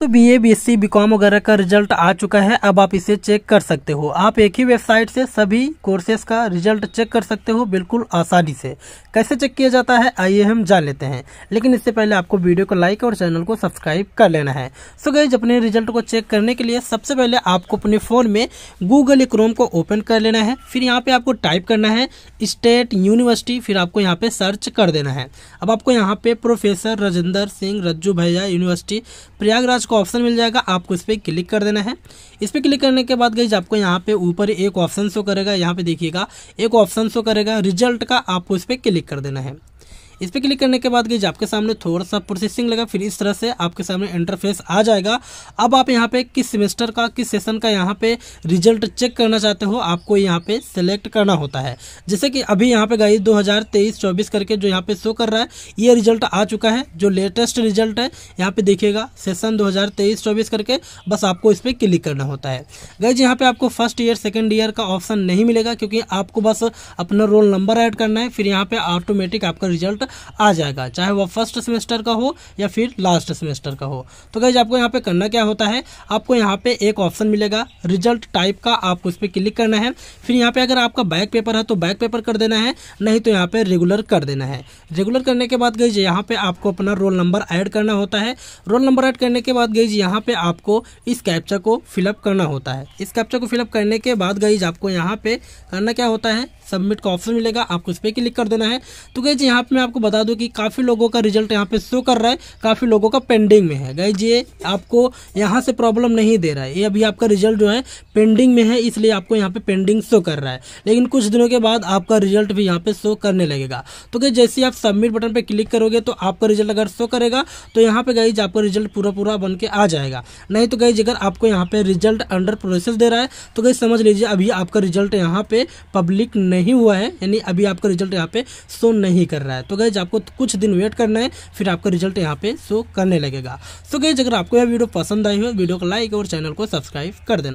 तो B A B S C B com वगैरह का रिजल्ट आ चुका है अब आप इसे चेक कर सकते हो आप एक ही वेबसाइट से सभी कोर्सेज का रिजल्ट चेक कर सकते हो बिल्कुल आसानी से कैसे चेक किया जाता है आइए हम जान लेते हैं लेकिन इससे पहले आपको वीडियो को लाइक और चैनल को सब्सक्राइब कर लेना है सो गई अपने रिजल्ट को चेक करने के लिए सबसे पहले आपको अपने फ़ोन में गूगल क्रोम को ओपन कर लेना है फिर यहाँ पर आपको टाइप करना है स्टेट यूनिवर्सिटी फिर आपको यहाँ पर सर्च कर देना है अब आपको यहाँ पर प्रोफेसर राजेंद्र सिंह रज्जू भैया यूनिवर्सिटी प्रयागराज इसको ऑप्शन मिल जाएगा आपको इस पर क्लिक कर देना है इस पर क्लिक करने के बाद गई आपको यहाँ पे ऊपर एक ऑप्शन शो करेगा यहाँ पे देखिएगा एक ऑप्शन शो करेगा रिजल्ट का आपको इस पर क्लिक कर देना है इस पर क्लिक करने के बाद गई आपके सामने थोड़ा सा प्रोसेसिंग लगा फिर इस तरह से आपके सामने इंटरफेस आ जाएगा अब आप यहाँ पे किस सेमेस्टर का किस सेशन का यहाँ पे रिजल्ट चेक करना चाहते हो आपको यहाँ पे सेलेक्ट करना होता है जैसे कि अभी यहाँ पे गई 2023-24 करके जो यहाँ पे शो कर रहा है ये रिजल्ट आ चुका है जो लेटेस्ट रिजल्ट है यहाँ पे देखिएगा सेशन 2023-24 करके बस आपको इस पर क्लिक करना होता है गाइज यहाँ पे आपको फर्स्ट ईयर सेकेंड ईयर का ऑप्शन नहीं मिलेगा क्योंकि आपको बस अपना रोल नंबर ऐड करना है फिर यहाँ पे ऑटोमेटिक आपका रिजल्ट आ जाएगा चाहे वह फर्स्ट सेमेस्टर का हो या फिर लास्ट सेमेस्टर का हो तो गाइज आपको यहाँ पे करना क्या होता है आपको यहाँ पे एक ऑप्शन मिलेगा रिजल्ट टाइप का आपको उस पर क्लिक करना है फिर यहाँ पे अगर आपका बैक पेपर है तो बैक पेपर कर देना है नहीं तो यहाँ पे रेगुलर कर देना है रेगुलर करने के बाद गई यहाँ पे आपको अपना रोल नंबर ऐड करना होता है रोल नंबर ऐड करने के बाद गई यहाँ पे आपको इस कैप्चा को फिलअप करना होता है इस कैप्चा को फिलअप करने के बाद गई आपको यहाँ पे करना क्या होता है सबमिट का ऑप्शन मिलेगा आपको इस पर क्लिक कर देना है तो गई यहाँ पर मैं आपको बता दूँ कि काफ़ी लोगों का रिजल्ट यहाँ पे शो कर रहा है काफ़ी लोगों का पेंडिंग में है गई ये आपको यहाँ से प्रॉब्लम नहीं दे रहा है ये अभी आपका रिजल्ट जो है पेंडिंग में है इसलिए आपको यहाँ पे पेंडिंग शो कर रहा है लेकिन कुछ दिनों के बाद आपका रिजल्ट भी यहाँ पर शो करने लगेगा तो गई जैसे आप सबमिट बटन पर क्लिक करोगे तो आपका रिजल्ट अगर शो करेगा तो यहाँ पर गई आपका रिजल्ट पूरा पूरा बन के आ जाएगा नहीं तो गई अगर आपको यहाँ पर रिजल्ट अंडर प्रोसेस दे रहा है तो गई समझ लीजिए अभी आपका रिजल्ट यहाँ पे पब्लिक नहीं नहीं हुआ है यानी अभी आपका रिजल्ट यहाँ पे शो नहीं कर रहा है तो गैज आपको कुछ दिन वेट करना है फिर आपका रिजल्ट यहाँ पे शो करने लगेगा सो गैज अगर आपको यह वीडियो पसंद आई हो वीडियो को लाइक और चैनल को सब्सक्राइब कर देना